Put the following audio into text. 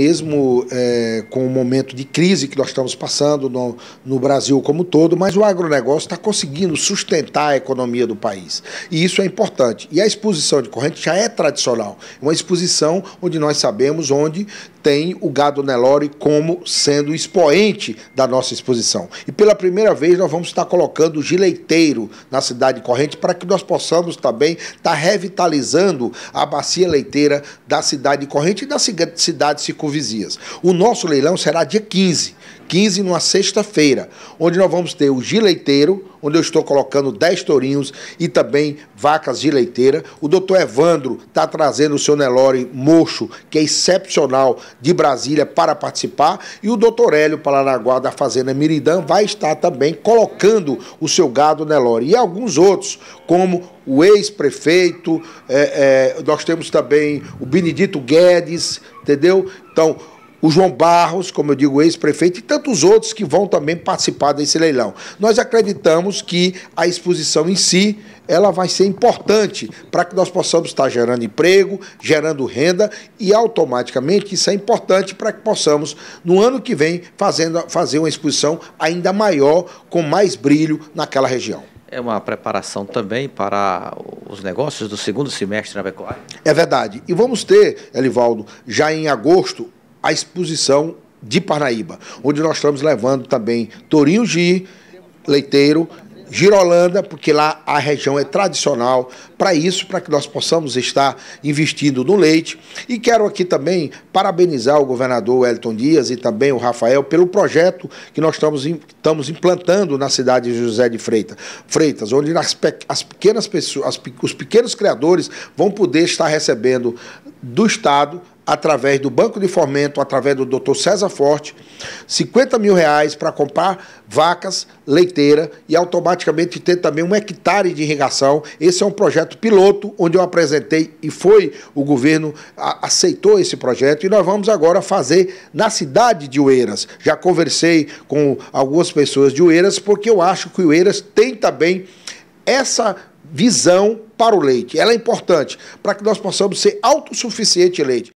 mesmo é, com o momento de crise que nós estamos passando no, no Brasil como um todo, mas o agronegócio está conseguindo sustentar a economia do país. E isso é importante. E a exposição de corrente já é tradicional. É uma exposição onde nós sabemos onde tem o gado Nelore como sendo expoente da nossa exposição. E pela primeira vez nós vamos estar colocando o gileiteiro na cidade de Corrente para que nós possamos também estar revitalizando a bacia leiteira da cidade de Corrente e da cidade circunstância Vizias. O nosso leilão será dia 15, 15 numa sexta-feira, onde nós vamos ter o gileiteiro, onde eu estou colocando 10 tourinhos e também vacas de leiteira. O doutor Evandro está trazendo o seu Nelore Mocho, que é excepcional, de Brasília para participar. E o doutor Hélio Paranaguá, da Fazenda Miridã, vai estar também colocando o seu gado Nelore. E alguns outros, como o ex-prefeito, é, é, nós temos também o Benedito Guedes, entendeu? Então, o João Barros, como eu digo, ex-prefeito, e tantos outros que vão também participar desse leilão. Nós acreditamos que a exposição em si ela vai ser importante para que nós possamos estar gerando emprego, gerando renda e automaticamente isso é importante para que possamos, no ano que vem, fazendo, fazer uma exposição ainda maior, com mais brilho naquela região. É uma preparação também para os negócios do segundo semestre na Pecuária? É verdade. E vamos ter, Elivaldo, já em agosto, a exposição de Parnaíba, onde nós estamos levando também Torinho Gi, Leiteiro, Girolanda, porque lá a região é tradicional para isso, para que nós possamos estar investindo no leite. E quero aqui também parabenizar o governador Elton Dias e também o Rafael pelo projeto que nós estamos, estamos implantando na cidade de José de Freitas, Freitas onde as, as pequenas pessoas, as, os pequenos criadores vão poder estar recebendo do Estado através do Banco de Fomento, através do Dr. César Forte, 50 mil reais para comprar vacas, leiteira e automaticamente ter também um hectare de irrigação. Esse é um projeto piloto onde eu apresentei e foi o governo a, aceitou esse projeto e nós vamos agora fazer na cidade de Oeiras. Já conversei com algumas pessoas de Oeiras porque eu acho que Oeiras tem também essa visão para o leite. Ela é importante para que nós possamos ser autossuficiente em leite.